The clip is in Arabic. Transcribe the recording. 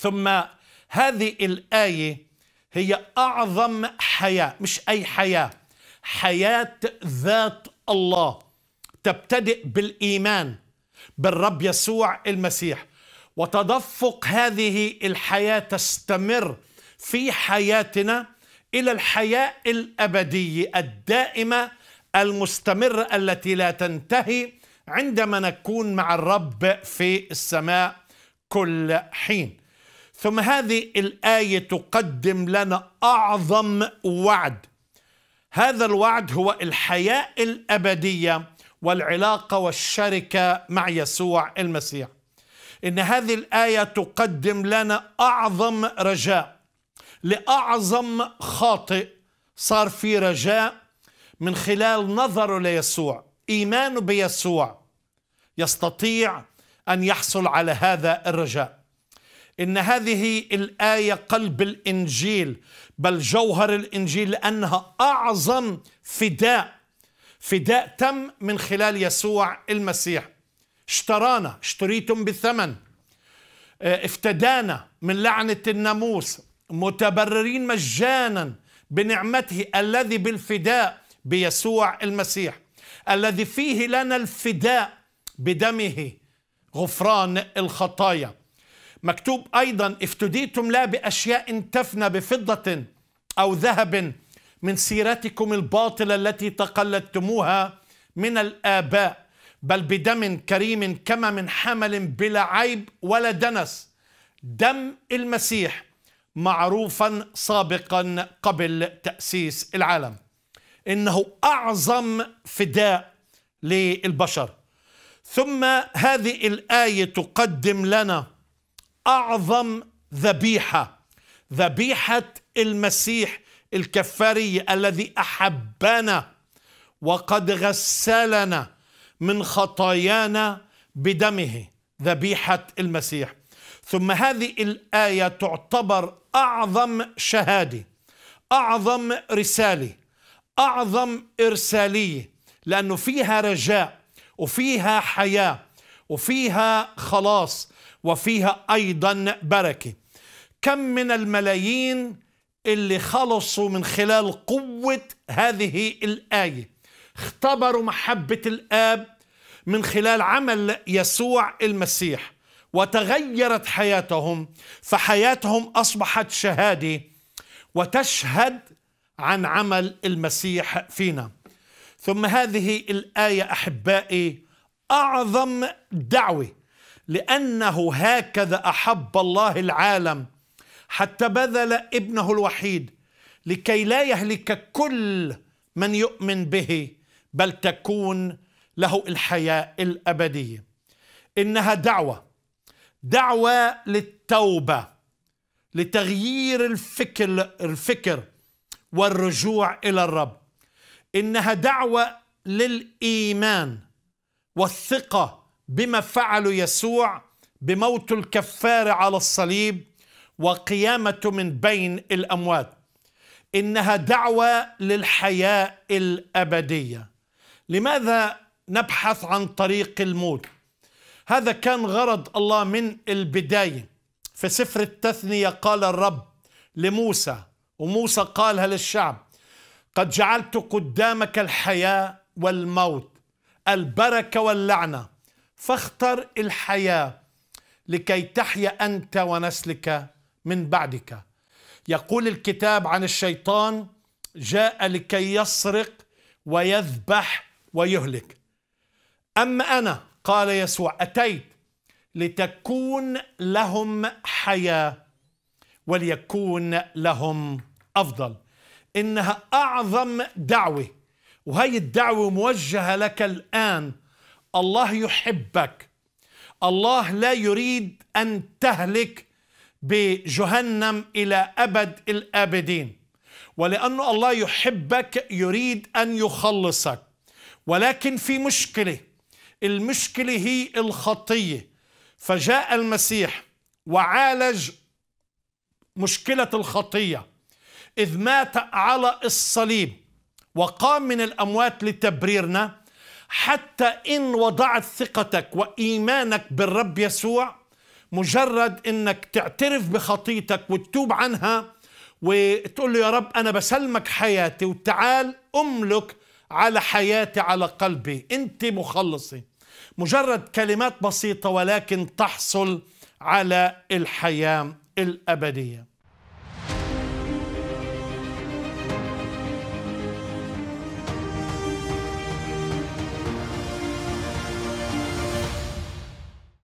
ثم هذه الآية هي أعظم حياة مش أي حياة حياة ذات الله تبتدئ بالإيمان بالرب يسوع المسيح وتدفق هذه الحياة تستمر في حياتنا إلى الحياة الأبدية الدائمة المستمرة التي لا تنتهي عندما نكون مع الرب في السماء كل حين ثم هذه الآية تقدم لنا أعظم وعد هذا الوعد هو الحياة الأبدية والعلاقة والشركة مع يسوع المسيح إن هذه الآية تقدم لنا أعظم رجاء لأعظم خاطئ صار في رجاء من خلال نظره ليسوع إيمانه بيسوع يستطيع أن يحصل على هذا الرجاء ان هذه الايه قلب الانجيل بل جوهر الانجيل لانها اعظم فداء فداء تم من خلال يسوع المسيح اشترانا اشتريتم بالثمن آه، افتدانا من لعنه الناموس متبررين مجانا بنعمته الذي بالفداء بيسوع المسيح الذي فيه لنا الفداء بدمه غفران الخطايا مكتوب أيضا افتديتم لا بأشياء تفنى بفضة أو ذهب من سيرتكم الباطلة التي تقلدتموها من الآباء بل بدم كريم كما من حمل بلا عيب ولا دنس دم المسيح معروفا سابقا قبل تأسيس العالم إنه أعظم فداء للبشر ثم هذه الآية تقدم لنا أعظم ذبيحة ذبيحة المسيح الكفاري الذي أحبنا وقد غسلنا من خطايانا بدمه ذبيحة المسيح ثم هذه الآية تعتبر أعظم شهادة أعظم رسالة أعظم إرسالية لأنه فيها رجاء وفيها حياة وفيها خلاص وفيها أيضا بركة كم من الملايين اللي خلصوا من خلال قوة هذه الآية اختبروا محبة الآب من خلال عمل يسوع المسيح وتغيرت حياتهم فحياتهم أصبحت شهادة وتشهد عن عمل المسيح فينا ثم هذه الآية أحبائي أعظم دعوة لأنه هكذا أحب الله العالم حتى بذل ابنه الوحيد لكي لا يهلك كل من يؤمن به بل تكون له الحياة الأبدية إنها دعوة دعوة للتوبة لتغيير الفكر الفكر والرجوع إلى الرب إنها دعوة للإيمان والثقة بما فعل يسوع بموت الكفارة على الصليب وقيامته من بين الأموات إنها دعوة للحياة الأبدية لماذا نبحث عن طريق الموت هذا كان غرض الله من البداية في سفر التثنية قال الرب لموسى وموسى قالها للشعب قد جعلت قدامك الحياة والموت البركة واللعنة فاختر الحياة لكي تحيا أنت ونسلك من بعدك يقول الكتاب عن الشيطان جاء لكي يسرق ويذبح ويهلك أما أنا قال يسوع أتيت لتكون لهم حياة وليكون لهم أفضل إنها أعظم دعوة وهي الدعوة موجهة لك الآن الله يحبك الله لا يريد أن تهلك بجهنم إلى أبد الآبدين ولأن الله يحبك يريد أن يخلصك ولكن في مشكلة المشكلة هي الخطية فجاء المسيح وعالج مشكلة الخطية إذ مات على الصليب وقام من الأموات لتبريرنا حتى إن وضعت ثقتك وإيمانك بالرب يسوع مجرد إنك تعترف بخطيتك وتتوب عنها وتقول له يا رب أنا بسلمك حياتي وتعال أملك على حياتي على قلبي أنت مخلصي مجرد كلمات بسيطة ولكن تحصل على الحياة الأبدية